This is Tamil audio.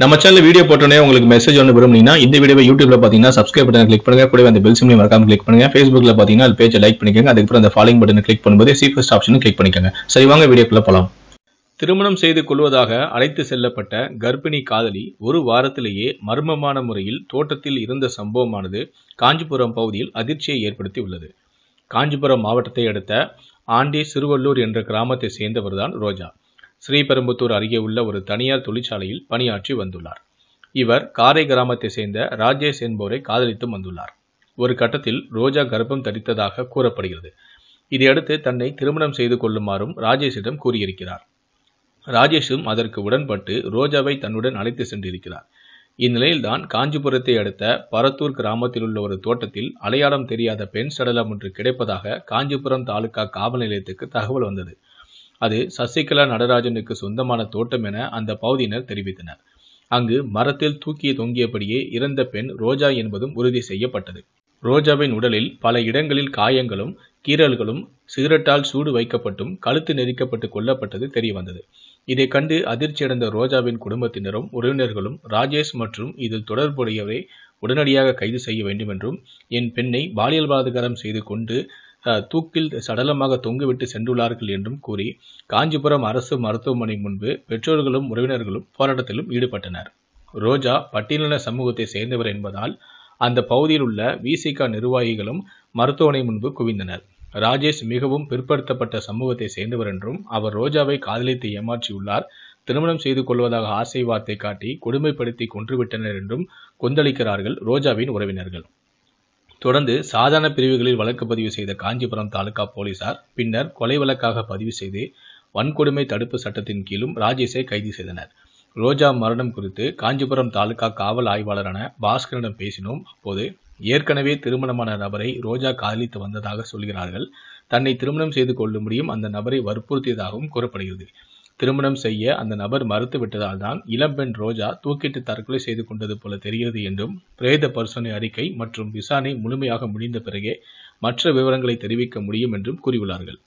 நம்ம சேனல் வீடியோ போட்டோன்னே உங்களுக்கு மெசேஜ் ஒன்று விரும்புனீங்கன்னா இந்த வீடியோ யூடியூப்ல பார்த்தீங்கன்னா சப்ஸ்கிரைப் பட்டன் கிளிக் பண்ணுங்க கூட அந்த பெல் சிம்லையும் மறக்காம கிளிக் பண்ணுங்க ஃபேஸ்புக்ல பார்த்தீங்கன்னா அது பேஜை லைக் பண்ணிக்கோங்க அதுக்கப்புறம் அந்த ஃபாலோயிங் பட்டன் கிளிக் பண்ணும்போது சீஃபஸ்ட் ஆப்ஷனும் கிளிக் பண்ணிக்கோங்க சரி வாங்க வீடியோக்குள்ள போகலாம் திருமணம் செய்து கொள்வதாக அழைத்து செல்லப்பட்ட கர்ப்பிணி காதலி ஒரு வாரத்திலேயே மர்மமான முறையில் தோட்டத்தில் இருந்த சம்பவமானது காஞ்சிபுரம் பகுதியில் அதிர்ச்சியை ஏற்படுத்தி உள்ளது காஞ்சிபுரம் மாவட்டத்தை அடுத்த ஆண்டி சிறுவள்ளூர் என்ற கிராமத்தை சேர்ந்தவர்தான் ரோஜா ஸ்ரீபெரும்புத்தூர் அருகே உள்ள ஒரு தனியார் தொழிற்சாலையில் பணியாற்றி வந்துள்ளார் இவர் காரை கிராமத்தை சேர்ந்த ராஜேஷ் என்போரை காதலித்து வந்துள்ளார் ஒரு கட்டத்தில் ரோஜா கர்ப்பம் தரித்ததாக கூறப்படுகிறது இதையடுத்து தன்னை திருமணம் செய்து கொள்ளுமாறும் ராஜேஷிடம் கூறியிருக்கிறார் ராஜேஷும் அதற்கு உடன்பட்டு ரோஜாவை தன்னுடன் அழைத்து சென்றிருக்கிறார் இந்நிலையில்தான் காஞ்சிபுரத்தை அடுத்த பரத்தூர் கிராமத்தில் உள்ள ஒரு தோட்டத்தில் அடையாளம் தெரியாத பெண் சடலம் ஒன்று கிடைப்பதாக காஞ்சிபுரம் தாலுகா காவல் நிலையத்துக்கு தகவல் வந்தது அது சசிகலா நடராஜனுக்கு சொந்தமான தோட்டம் என அந்த பகுதியினர் தெரிவித்தனர் அங்கு மரத்தில் தூக்கி தொங்கியபடியே இறந்த பெண் ரோஜா என்பதும் உறுதி செய்யப்பட்டது ரோஜாவின் உடலில் பல இடங்களில் காயங்களும் கீறல்களும் சிகரெட்டால் சூடு வைக்கப்பட்டும் கழுத்து நெரிக்கப்பட்டு கொல்லப்பட்டது தெரியவந்தது இதை கண்டு அதிர்ச்சியடைந்த ரோஜாவின் குடும்பத்தினரும் உறவினர்களும் ராஜேஷ் மற்றும் இதில் தொடர்புடையவரை உடனடியாக கைது செய்ய வேண்டும் என்றும் என் பெண்ணை பாலியல் பலாத்காரம் செய்து கொண்டு தூக்கில் சடலமாக தொங்கிவிட்டு சென்றுள்ளார்கள் என்றும் கூறி காஞ்சிபுரம் அரசு மருத்துவமனை முன்பு பெற்றோர்களும் உறவினர்களும் போராட்டத்திலும் ஈடுபட்டனர் ரோஜா பட்டியலின சமூகத்தை சேர்ந்தவர் என்பதால் அந்த பகுதியில் உள்ள விசிகா நிர்வாகிகளும் மருத்துவமனை முன்பு குவிந்தனர் ராஜேஷ் மிகவும் பிற்படுத்தப்பட்ட சமூகத்தை சேர்ந்தவர் என்றும் அவர் ரோஜாவை காதலித்து ஏமாற்றியுள்ளார் திருமணம் செய்து கொள்வதாக ஆசை வார்த்தை காட்டி கொடுமைப்படுத்தி கொன்றுவிட்டனர் என்றும் கொந்தளிக்கிறார்கள் ரோஜாவின் உறவினர்கள் தொடர்ந்து சாதாரண பிரிவுகளில் வழக்கு பதிவு செய்த காஞ்சிபுரம் தாலுகா போலீசார் பின்னர் கொலை வழக்காக பதிவு செய்து வன்கொடுமை தடுப்பு சட்டத்தின் கீழும் ராஜேஷை கைது செய்தனர் ரோஜா மரணம் குறித்து காஞ்சிபுரம் தாலுகா காவல் ஆய்வாளரான பாஸ்கரிடம் பேசினோம் அப்போது ஏற்கனவே திருமணமான நபரை ரோஜா காதலித்து வந்ததாக சொல்கிறார்கள் தன்னை திருமணம் செய்து கொள்ளும்படியும் அந்த நபரை வற்புறுத்தியதாகவும் கூறப்படுகிறது திருமணம் செய்ய அந்த நபர் மறுத்துவிட்டதால் தான் இளம்பெண் ரோஜா தூக்கிட்டு தற்கொலை செய்து கொண்டது போல தெரிகிறது என்றும் பிரேத பரிசோதனை அறிக்கை மற்றும் விசாரணை முழுமையாக முடிந்த பிறகே மற்ற விவரங்களை தெரிவிக்க முடியும் என்றும் கூறியுள்ளார்கள்